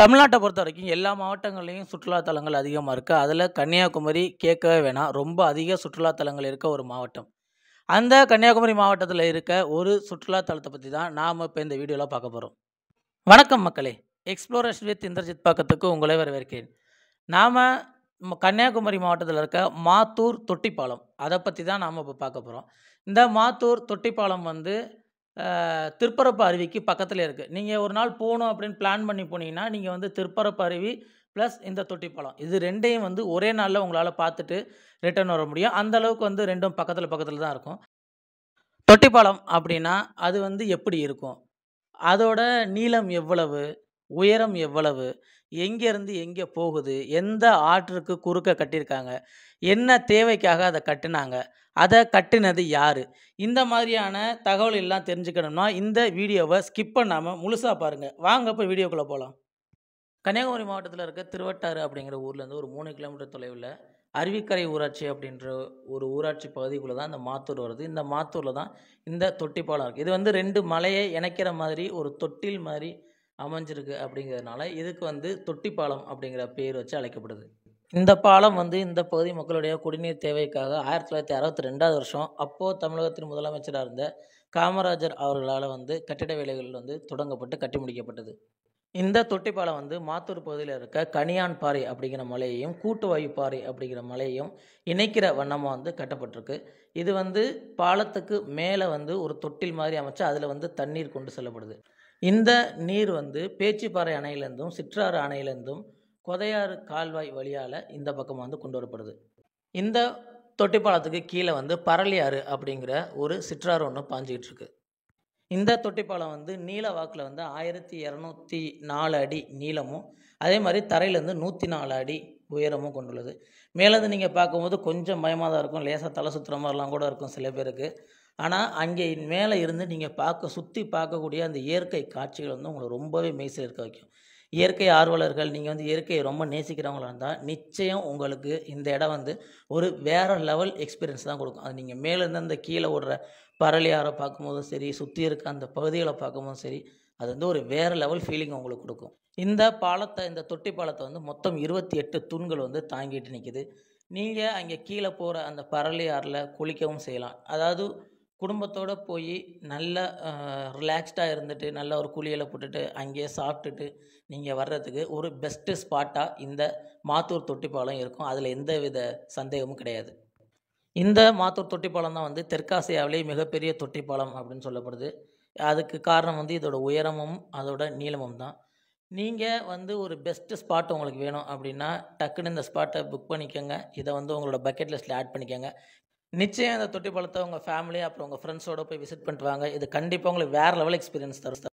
தமிழ்நாட்டை பொறுத்த வரைக்கும் எல்லா மாவட்டங்கள்லேயும் சுற்றுலாத்தலங்கள் அதிகமாக இருக்குது அதில் கன்னியாகுமரி கேட்கவே வேணாம் ரொம்ப அதிக சுற்றுலாத்தலங்கள் இருக்க ஒரு மாவட்டம் அந்த கன்னியாகுமரி மாவட்டத்தில் இருக்க ஒரு சுற்றுலாத்தலத்தை பற்றி தான் நாம் இப்போ இந்த வீடியோவில் பார்க்க போகிறோம் வணக்கம் மக்களே எக்ஸ்ப்ளோரேஷன் வித் இந்திரஜித் பக்கத்துக்கு உங்களை வரவேற்கிறேன் நாம் கன்னியாகுமரி மாவட்டத்தில் இருக்க மாத்தூர் தொட்டிப்பாலம் அதை பற்றி தான் நாம் இப்போ பார்க்க போகிறோம் இந்த மாத்தூர் தொட்டிப்பாலம் வந்து திருப்பரப்பு அருவிக்கு பக்கத்தில் இருக்குது நீங்கள் ஒரு நாள் போகணும் அப்படின்னு பிளான் பண்ணி போனீங்கன்னா நீங்கள் வந்து திருப்பரப்பு அருவி ப்ளஸ் இந்த பழம் இது ரெண்டையும் வந்து ஒரே நாளில் உங்களால் பார்த்துட்டு ரிட்டர்ன் வர முடியும் அந்தளவுக்கு வந்து ரெண்டும் பக்கத்தில் பக்கத்தில் தான் இருக்கும் தொட்டிப்பாலம் அப்படின்னா அது வந்து எப்படி இருக்கும் அதோட நீளம் எவ்வளவு உயரம் எவ்வளவு எங்கேருந்து எங்கே போகுது எந்த ஆற்றுக்கு குறுக்க கட்டியிருக்காங்க என்ன தேவைக்காக அதை கட்டினாங்க அதை கட்டினது யார் இந்த மாதிரியான தகவல் எல்லாம் தெரிஞ்சுக்கணும்னா இந்த வீடியோவை ஸ்கிப் பண்ணாமல் முழுசாக பாருங்கள் வாங்க இப்போ வீடியோக்குள்ளே போகலாம் கன்னியாகுமரி மாவட்டத்தில் இருக்க திருவட்டாறு அப்படிங்கிற ஊர்லேருந்து ஒரு மூணு கிலோமீட்டர் தொலைவில் அருவிக்கரை ஊராட்சி அப்படின்ற ஒரு ஊராட்சி பகுதிக்குள்ளே தான் இந்த மாத்தூர் வருது இந்த மாத்தூரில் தான் இந்த தொட்டி பாலம் இருக்குது இது வந்து ரெண்டு மலையை இணைக்கிற மாதிரி ஒரு தொட்டில் மாதிரி அமைஞ்சிருக்கு அப்படிங்கிறதுனால இதுக்கு வந்து தொட்டி பாலம் அப்படிங்கிற பேர் வச்சு அழைக்கப்படுது இந்த பாலம் வந்து இந்த பகுதி மக்களுடைய குடிநீர் தேவைக்காக ஆயிரத்தி தொள்ளாயிரத்தி அறுபத்தி ரெண்டாவது வருஷம் அப்போது தமிழகத்தின் முதலமைச்சராக இருந்த காமராஜர் அவர்களால் வந்து கட்டிட வேலைகள் வந்து தொடங்கப்பட்டு கட்டி முடிக்கப்பட்டது இந்த தொட்டிப்பாலம் வந்து மாத்தூர் பகுதியில் இருக்க கனியான் பாறை அப்படிங்கிற மலையையும் கூட்டுவாயு பாறை அப்படிங்கிற மலையையும் இணைக்கிற வண்ணமாக வந்து கட்டப்பட்டிருக்கு இது வந்து பாலத்துக்கு மேலே வந்து ஒரு தொட்டில் மாதிரி அமைச்சு அதில் வந்து தண்ணீர் கொண்டு செல்லப்படுது இந்த நீர் வந்து பேச்சிப்பாறை அணையிலேருந்தும் சிற்றாறு அணையிலேருந்தும் கொதையாறு கால்வாய் வழியால் இந்த பக்கம் வந்து கொண்டு வரப்படுது இந்த தொட்டிப்பாலத்துக்கு கீழே வந்து பரளியாறு அப்படிங்கிற ஒரு சிற்றாறு ஒன்று பாஞ்சிக்கிட்டு இருக்கு இந்த தொட்டிப்பாலம் வந்து நீல வாக்கில் வந்து ஆயிரத்தி இரநூத்தி நாலு அடி நீளமும் அதே மாதிரி தரையிலேருந்து நூற்றி நாலு அடி உயரமும் கொண்டுள்ளது மேலேருந்து நீங்கள் பார்க்கும்போது கொஞ்சம் பயமாக தான் இருக்கும் லேசாக தலை சுற்றுற மாதிரிலாம் கூட இருக்கும் சில பேருக்கு ஆனால் அங்கே மேலே இருந்து நீங்கள் பார்க்க சுற்றி பார்க்கக்கூடிய அந்த இயற்கை காட்சிகள் வந்து உங்களை ரொம்பவே மெய்சில் இருக்க வைக்கும் இயற்கை ஆர்வலர்கள் நீங்கள் வந்து இயற்கையை ரொம்ப நேசிக்கிறவங்களாக இருந்தால் நிச்சயம் உங்களுக்கு இந்த இடம் வந்து ஒரு வேறு லெவல் எக்ஸ்பீரியன்ஸ் தான் கொடுக்கும் அது நீங்கள் மேலேருந்து அந்த கீழே ஓடுற பரளியாரை பார்க்கும்போதும் சரி சுற்றி இருக்க அந்த பகுதிகளை பார்க்கும்போதும் சரி அது வந்து ஒரு வேறு லெவல் ஃபீலிங் உங்களுக்கு கொடுக்கும் இந்த பாலத்தை இந்த தொட்டி பாலத்தை வந்து மொத்தம் இருபத்தி எட்டு தூண்கள் வந்து தாங்கிட்டு நிற்கிது நீங்கள் அங்கே கீழே போகிற அந்த ஆறில் குளிக்கவும் செய்யலாம் அதாவது குடும்பத்தோடு போய் நல்லா ரிலாக்ஸ்டாக இருந்துட்டு நல்ல ஒரு குளியலை போட்டுட்டு அங்கேயே சாப்பிட்டுட்டு நீங்கள் வர்றதுக்கு ஒரு பெஸ்ட்டு ஸ்பாட்டாக இந்த மாத்தூர் தொட்டிப்பாலம் இருக்கும் அதில் எந்த வித சந்தேகமும் கிடையாது இந்த மாத்தூர் தொட்டிப்பாலம் தான் வந்து தெற்காசியாவிலேயே மிகப்பெரிய தொட்டிப்பாலம் அப்படின்னு சொல்லப்படுது அதுக்கு காரணம் வந்து இதோட உயரமும் அதோட நீளமும் தான் நீங்கள் வந்து ஒரு பெஸ்ட்டு ஸ்பாட் உங்களுக்கு வேணும் அப்படின்னா டக்குன்னு இந்த ஸ்பாட்டை புக் பண்ணிக்கோங்க இதை வந்து உங்களோட பக்கெட் லிஸ்ட்டில் ஆட் பண்ணிக்கோங்க நிச்சயம் அந்த தொட்டி பழத்தை உங்கள் ஃபேமிலி அப்புறம் உங்கள் ஃப்ரெண்ட்ஸோடு போய் விசிட் பண்ணிட்டு வாங்க இது கண்டிப்பாக உங்களுக்கு வேறு லெவல் எக்ஸ்பீரியன்ஸ் தரும்